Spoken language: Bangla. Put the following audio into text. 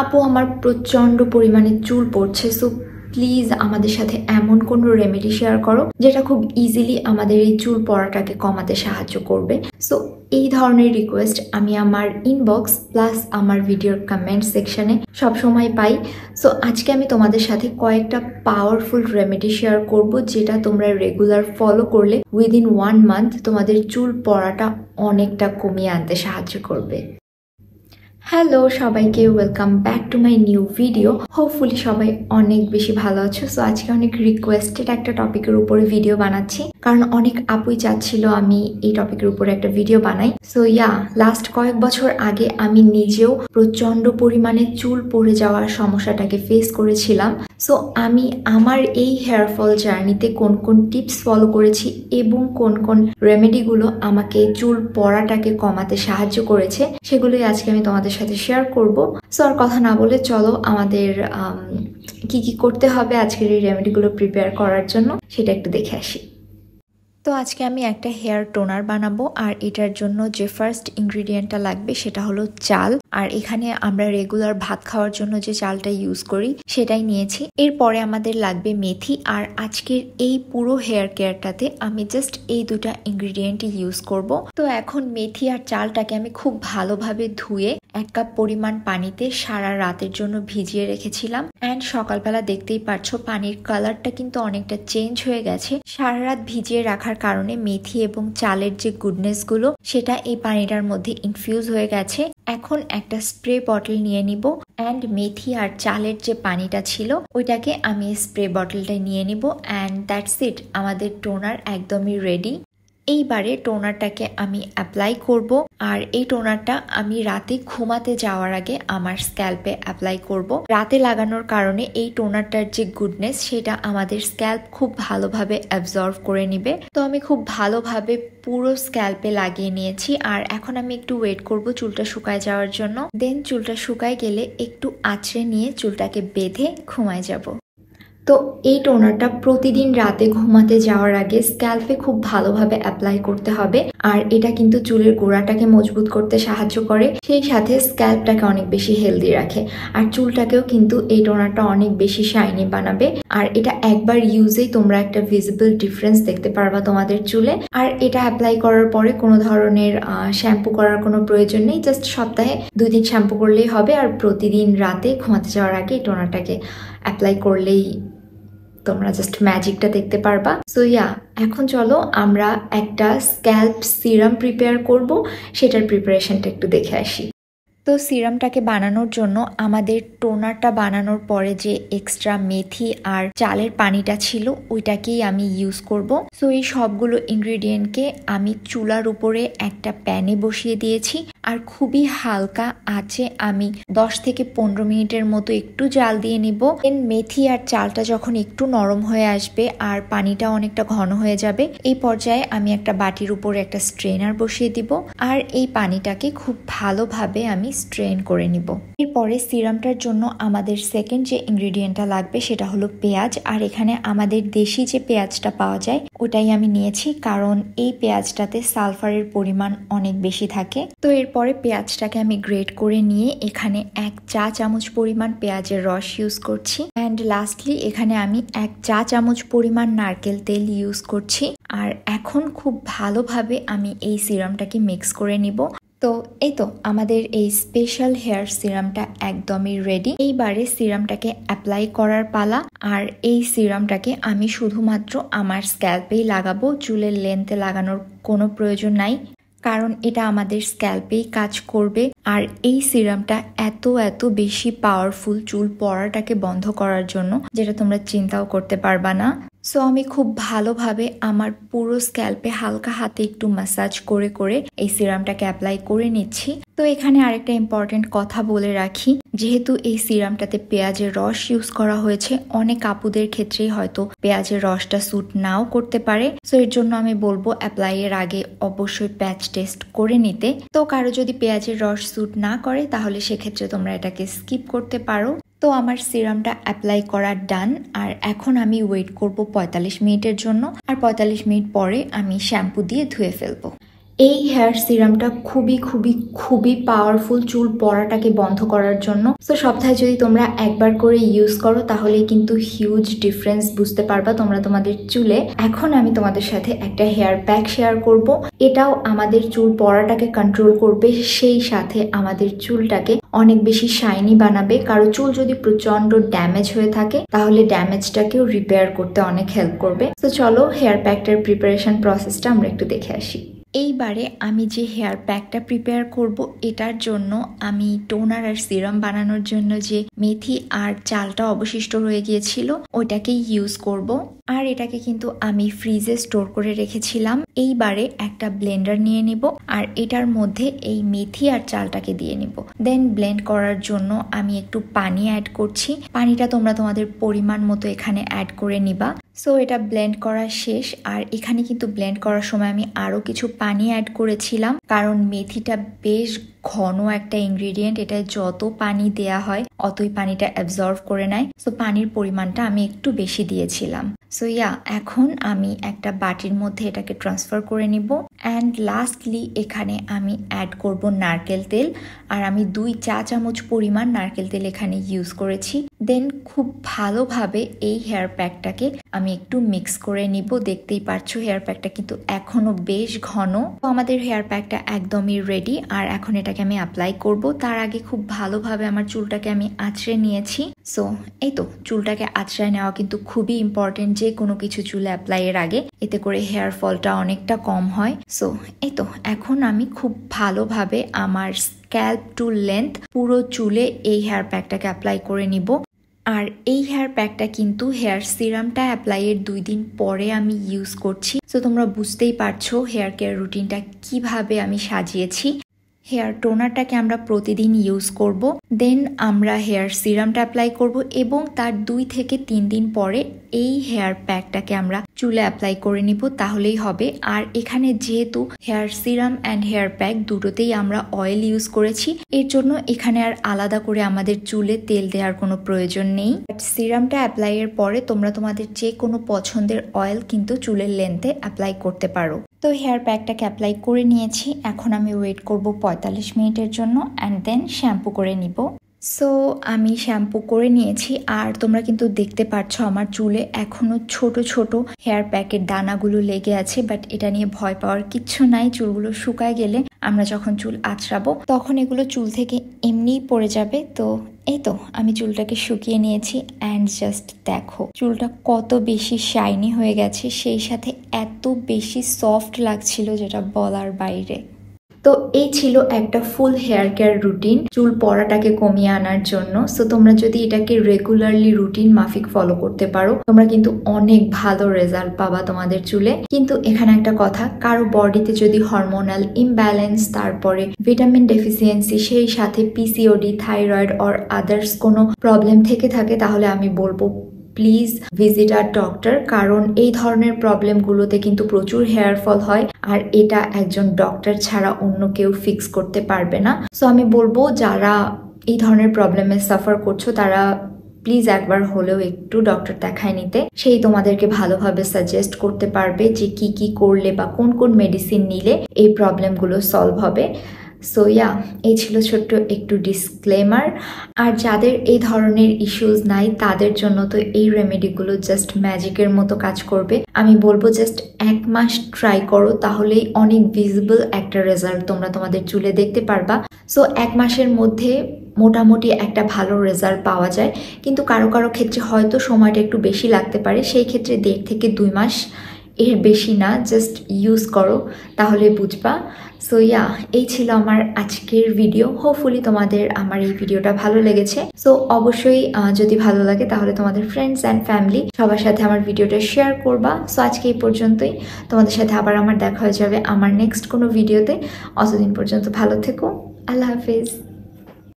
আপু আমার প্রচণ্ড পরিমাণে চুল পড়ছে সো প্লিজ আমাদের সাথে এমন কোনো রেমেডি শেয়ার করো যেটা খুব ইজিলি আমাদের এই চুল পড়াটাকে কমাতে সাহায্য করবে সো এই ধরনের রিকোয়েস্ট আমি আমার ইনবক্স প্লাস আমার ভিডিওর কমেন্ট সেকশানে সবসময় পাই সো আজকে আমি তোমাদের সাথে কয়েকটা পাওয়ারফুল রেমেডি শেয়ার করব যেটা তোমরা রেগুলার ফলো করলে উইদিন ওয়ান মান্থ তোমাদের চুল পড়াটা অনেকটা কমিয়ে আনতে সাহায্য করবে হ্যালো সবাইকে welcome back to my new video hopefully সবাই অনেক বেশি ভালো আছো সো আজকে অনেক রিকোয়েস্টেড একটা টপিকের উপরে ভিডিও বানাচ্ছি কারণ অনেক আপুই চাচ্ছিল আমি এই টপিকের উপরে একটা ভিডিও বানাই সো ইয়া লাস্ট কয়েক বছর আগে আমি নিজেও প্রচণ্ড পরিমাণে চুল পড়ে যাওয়ার সমস্যাটাকে ফেস করেছিলাম সো আমি আমার এই হেয়ারফল জার্নিতে কোন কোন টিপস ফলো করেছি এবং কোন কোন রেমেডিগুলো আমাকে চুল পড়াটাকে কমাতে সাহায্য করেছে সেগুলোই আজকে আমি তোমাদের সাথে শেয়ার করব সো আর কথা না বলে চলো আমাদের কি কি করতে হবে আজকের এই রেমেডিগুলো প্রিপেয়ার করার জন্য সেটা একটু দেখে আসি তো আজকে আমি একটা হেয়ার টোনার বানাবো আর এটার জন্য যে ফার্স্ট ইনগ্রিডিয়েন্টটা লাগবে সেটা হলো চাল আর এখানে আমরা রেগুলার ভাত খাওয়ার জন্য যে চালটা ইউজ করি সেটাই নিয়েছি এরপরে আমাদের লাগবে মেথি আর আজকের এই পুরো হেয়ার কেয়ারটাতে আমি জাস্ট এই দুটা ইনগ্রিডিয়েন্ট ইউজ করব তো এখন মেথি আর চালটাকে আমি খুব ভালোভাবে ধুয়ে এক কাপ পরিমাণ পানিতে সারা রাতের জন্য ভিজিয়ে রেখেছিলাম অ্যান্ড সকালবেলা দেখতেই পারছো পানির কালারটা কিন্তু অনেকটা চেঞ্জ হয়ে গেছে সারা রাত ভিজিয়ে রাখার কারণে মেথি এবং চালের যে গুডনেসগুলো সেটা এই পানিটার মধ্যে ইনফিউজ হয়ে গেছে এখন একটা স্প্রে বটল নিয়ে নিব অ্যান্ড মেথি আর চালের যে পানিটা ছিল ওইটাকে আমি স্প্রে বটলটা নিয়ে নিব অ্যান্ড দ্যাটস ইট আমাদের টোনার একদমই রেডি এইবারে টোনারটাকে আমি অ্যাপ্লাই করব আর এই টোনারটা আমি রাতে ঘুমাতে যাওয়ার আগে আমার স্ক্যাল্পে অ্যাপ্লাই করব রাতে লাগানোর কারণে এই টোনারটার যে গুডনেস সেটা আমাদের স্ক্যাল্প খুব ভালোভাবে অ্যাবজর্ভ করে নিবে তো আমি খুব ভালোভাবে পুরো স্ক্যাল্পে লাগিয়ে নিয়েছি আর এখন আমি একটু ওয়েট করব চুলটা শুকায় যাওয়ার জন্য দেন চুলটা শুকায় গেলে একটু আঁচড়ে নিয়ে চুলটাকে বেঁধে ঘুমায় যাব তো এই টোনারটা প্রতিদিন রাতে ঘুমাতে যাওয়ার আগে স্ক্যাল্পে খুব ভালোভাবে অ্যাপ্লাই করতে হবে আর এটা কিন্তু চুলের গোড়াটাকে মজবুত করতে সাহায্য করে সেই সাথে স্ক্যাল্পটাকে অনেক বেশি হেলদি রাখে আর চুলটাকেও কিন্তু এই টোনারটা অনেক বেশি শাইনি বানাবে আর এটা একবার ইউজেই তোমরা একটা ভিজিবল ডিফারেন্স দেখতে পারবা তোমাদের চুলে আর এটা অ্যাপ্লাই করার পরে কোনো ধরনের শ্যাম্পু করার কোনো প্রয়োজন নেই জাস্ট সপ্তাহে দুই দিন শ্যাম্পু করলেই হবে আর প্রতিদিন রাতে ঘুমাতে যাওয়ার আগে এই টোনারটাকে অ্যাপ্লাই করলেই তোমরা জাস্ট ম্যাজিকটা দেখতে পারবা সো ইয়া এখন চলো আমরা একটা স্ক্যাল্প সিরাম প্রিপেয়ার করব সেটার প্রিপারেশনটা একটু দেখে আসি তো সিরামটাকে বানানোর জন্য আমাদের টোনারটা বানানোর পরে যে এক্সট্রা মেথি আর চালের পানিটা ছিল ওইটাকেই আমি ইউজ করব সো এই সবগুলো ইনগ্রিডিয়েন্টকে আমি চুলার উপরে একটা প্যানে বসিয়ে দিয়েছি আর খুবই হালকা আছে আমি 10 থেকে পনেরো মিনিটের মতো একটু জাল দিয়ে নিব দেন মেথি আর চালটা যখন একটু নরম হয়ে আসবে আর পানিটা অনেকটা ঘন হয়ে যাবে এই পর্যায়ে আমি একটা বাটির উপরে একটা স্ট্রেনার বসিয়ে দিব আর এই পানিটাকে খুব ভালোভাবে আমি স্ট্রেন করে নিব এরপরে সিরামটার জন্য আমাদের সেকেন্ড যে ইনগ্রিডিয়েন্টটা লাগবে সেটা হলো পেঁয়াজ আর এখানে আমাদের দেশি যে পেঁয়াজটা পাওয়া যায় ওটাই আমি নিয়েছি কারণ এই পেঁয়াজটাতে সালফারের পরিমাণ অনেক বেশি থাকে তো এরপরে পেঁয়াজটাকে আমি গ্রেট করে নিয়ে এখানে এক চা চামচ পরিমাণ পেঁয়াজের রস ইউজ করছি অ্যান্ড লাস্টলি এখানে আমি এক চা চামচ পরিমাণ নারকেল তেল ইউজ করছি আর এখন খুব ভালোভাবে আমি এই সিরামটাকে মিক্স করে নিব তো এই তো আমাদের এই স্পেশাল হেয়ার সিরামটা একদমই রেডি এইবারে সিরামটাকে অ্যাপ্লাই করার পালা আর এই সিরামটাকে আমি শুধুমাত্র আমার স্ক্যাল্পেই লাগাবো চুলের লেন্থে লাগানোর কোনো প্রয়োজন নাই কারণ এটা আমাদের স্ক্যাল্পেই কাজ করবে আর এই সিরামটা এত এত বেশি পাওয়ারফুল চুল পড়াটাকে বন্ধ করার জন্য যেটা তোমরা চিন্তাও করতে পারবা না সো আমি খুব ভালোভাবে আমার পুরো স্ক্যাল্পে হালকা হাতে একটু ম্যাসাজ করে করে এই সিরামটাকে অ্যাপ্লাই করে নিচ্ছি তো এখানে আরেকটা ইম্পর্টেন্ট কথা বলে রাখি যেহেতু এই সিরামটাতে পেঁয়াজের রস ইউজ করা হয়েছে অনেক আপুদের ক্ষেত্রেই হয়তো পেঁয়াজের রসটা স্যুট নাও করতে পারে সো এর জন্য আমি বলবো অ্যাপ্লাইয়ের আগে অবশ্যই প্যাচ টেস্ট করে নিতে তো কারো যদি পেঁয়াজের রস স্যুট না করে তাহলে সেক্ষেত্রে তোমরা এটাকে স্কিপ করতে পারো তো আমার সিরামটা অ্যাপ্লাই করা ডান আর এখন আমি ওয়েট করব ৪৫ মিনিটের জন্য আর ৪৫ মিনিট পরে আমি শ্যাম্পু দিয়ে ধুয়ে ফেলবো এই হেয়ার সিরামটা খুবই খুবই খুবই পাওয়ারফুল চুল পড়াটাকে বন্ধ করার জন্য তো সপ্তাহে যদি তোমরা একবার করে ইউজ করো তাহলে কিন্তু হিউজ ডিফারেন্স বুঝতে পারবা তোমরা তোমাদের চুলে এখন আমি তোমাদের সাথে একটা হেয়ার প্যাক শেয়ার করব এটাও আমাদের চুল পড়াটাকে কন্ট্রোল করবে সেই সাথে আমাদের চুলটাকে অনেক বেশি শাইনি বানাবে কারো চুল যদি প্রচন্ড ড্যামেজ হয়ে থাকে তাহলে ড্যামেজটাকেও রিপেয়ার করতে অনেক হেল্প করবে তো চলো হেয়ার প্যাকটার প্রিপারেশন প্রসেসটা আমরা একটু দেখে আসি এইবারে আমি যে হেয়ার প্যাকটা প্রিপেয়ার করব এটার জন্য আমি টোনার আর সিরাম বানানোর জন্য যে মেথি আর চালটা অবশিষ্ট রয়ে গিয়েছিল ওইটাকেই ইউজ করব। আর এটাকে কিন্তু আমি ফ্রিজে স্টোর করে রেখেছিলাম এইবারে একটা ব্লেন্ডার নিয়ে নিব আর এটার মধ্যে এই মেথি আর চালটাকে দিয়ে নিব দেন ব্লেন্ড করার জন্য আমি একটু পানি অ্যাড করছি পানিটা তোমরা তোমাদের পরিমাণ মতো এখানে অ্যাড করে নিবা সো এটা ব্লেন্ড করা শেষ আর এখানে কিন্তু ব্লেন্ড করার সময় আমি আরও কিছু পানি অ্যাড করেছিলাম কারণ মেথিটা বেশ ঘন একটা ইনগ্রিডিয়েন্ট এটা যত পানি দেয়া হয় অতই পানিটা অ্যাবজর্ভ করে নেয় সো পানির পরিমাণটা আমি একটু বেশি দিয়েছিলাম সো ইয়া এখন আমি একটা বাটির মধ্যে এটাকে ট্রান্সফার করে নিব অ্যান্ড লাস্টলি এখানে আমি অ্যাড করব নারকেল তেল আর আমি দুই চা চামচ পরিমাণ নারকেল তেল এখানে ইউজ করেছি দেন খুব ভালোভাবে এই হেয়ার প্যাকটাকে আমি একটু মিক্স করে নিব দেখতেই পারছো হেয়ার প্যাকটা কিন্তু এখনও বেশ ঘন তো আমাদের হেয়ার প্যাকটা একদমই রেডি আর এখন এটাকে আমি অ্যাপ্লাই করব তার আগে খুব ভালোভাবে আমার চুলটাকে আমি আঁচড়ে নিয়েছি সো এই তো চুলটাকে আঁচড়ায় নেওয়া কিন্তু খুবই ইম্পর্টেন্ট যে কোনো কিছু চুলে এর আগে এতে করে হেয়ার ফলটা অনেকটা কম হয় সো এই তো এখন আমি খুব ভালোভাবে আমার স্ক্যাল্প টু লেন্থ পুরো চুলে এই হেয়ার প্যাকটাকে অ্যাপ্লাই করে নিব আর এই হেয়ার প্যাকটা কিন্তু হেয়ার সিরামটা অ্যাপ্লাইয়ের দুই দিন পরে আমি ইউজ করছি তো তোমরা বুঝতেই পারছো হেয়ার কেয়ার রুটিনটা কিভাবে আমি সাজিয়েছি হেয়ার টোনারটাকে আমরা প্রতিদিন ইউজ করব দেন আমরা হেয়ার সিরামটা অ্যাপ্লাই করব এবং তার দুই থেকে তিন দিন পরে এই হেয়ার প্যাকটাকে আমরা চুলে অ্যাপ্লাই করে নিব তাহলেই হবে আর এখানে যেহেতু hair serum and hair pack দুটোতেই আমরা অয়েল ইউজ করেছি এর জন্য এখানে আর আলাদা করে আমাদের চুলে তেল দেওয়ার কোনো প্রয়োজন নেই সিরামটা অ্যাপ্লাইয়ের পরে তোমরা তোমাদের যে কোনো পছন্দের অয়েল কিন্তু চুলের লেন্থে অ্যাপ্লাই করতে পারো তো হেয়ার প্যাকটাকে অ্যাপ্লাই করে নিয়েছি এখন আমি ওয়েট করব ৪৫ মিনিটের জন্য অ্যান্ড দেন শ্যাম্পু করে নিব সো আমি শ্যাম্পু করে নিয়েছি আর তোমরা কিন্তু দেখতে পাচ্ছ আমার চুলে এখনও ছোট ছোট হেয়ার প্যাকের দানাগুলো লেগে আছে বাট এটা নিয়ে ভয় পাওয়ার কিচ্ছু নাই চুলগুলো শুকায় গেলে আমরা যখন চুল আঁচড়াবো তখন এগুলো চুল থেকে এমনিই পড়ে যাবে তো এই তো আমি চুলটাকে শুকিয়ে নিয়েছি অ্যান্ড জাস্ট দেখো চুলটা কত বেশি শাইনি হয়ে গেছে সেই সাথে এত বেশি সফট লাগছিল যেটা বলার বাইরে তো এই ছিল একটা ফুল হেয়ার কেয়ার রুটিন চুল পড়াটাকে কমিয়ে আনার জন্য সো তোমরা যদি এটাকে রেগুলারলি রুটিন মাফিক ফলো করতে পারো তোমরা কিন্তু অনেক ভালো রেজাল্ট পাবা তোমাদের চুলে কিন্তু এখানে একটা কথা কারো বডিতে যদি হরমোনাল ইমব্যালেন্স তারপরে ভিটামিন ডেফিসিয়েন্সি সেই সাথে পিসিওডি থাইরয়েড অর আদার্স কোনো প্রবলেম থেকে থাকে তাহলে আমি বলবো প্লিজ ভিজিট আর ডক্টর কারণ এই ধরনের প্রবলেমগুলোতে কিন্তু প্রচুর হেয়ার ফল হয় আর এটা একজন ডক্টর ছাড়া অন্য কেউ ফিক্স করতে পারবে না সো আমি বলবো যারা এই ধরনের প্রবলেমে সাফার করছো তারা প্লিজ একবার হলেও একটু ডক্টর দেখায় নিতে সেই তোমাদেরকে ভালোভাবে সাজেস্ট করতে পারবে যে কি কি করলে বা কোন কোন মেডিসিন নিলে এই প্রবলেমগুলো সলভ হবে সো ইয়া এই ছিল ছোট্ট একটু ডিসক্লেমার আর যাদের এই ধরনের ইস্যুস নাই তাদের জন্য তো এই রেমেডিগুলো জাস্ট ম্যাজিকের মতো কাজ করবে আমি বলবো জাস্ট এক মাস ট্রাই করো তাহলেই অনেক ভিজিবল একটা রেজাল্ট তোমরা তোমাদের চুলে দেখতে পারবা সো এক মাসের মধ্যে মোটামুটি একটা ভালো রেজাল্ট পাওয়া যায় কিন্তু কারো কারো ক্ষেত্রে হয়তো সময়টা একটু বেশি লাগতে পারে সেই ক্ষেত্রে দেড় থেকে দুই মাস এর বেশি না জাস্ট ইউজ করো তাহলে বুঝবা সো ইয়া এই ছিল আমার আজকের ভিডিও হোপফুলি তোমাদের আমার এই ভিডিওটা ভালো লেগেছে সো অবশ্যই যদি ভালো লাগে তাহলে তোমাদের ফ্রেন্ডস অ্যান্ড ফ্যামিলি সবার সাথে আমার ভিডিওটা শেয়ার করবা সো আজকে এই পর্যন্তই তোমাদের সাথে আবার আমার দেখা হয়ে যাবে আমার নেক্সট কোনো ভিডিওতে অতদিন পর্যন্ত ভালো থেকো আল্লাহ হাফিজ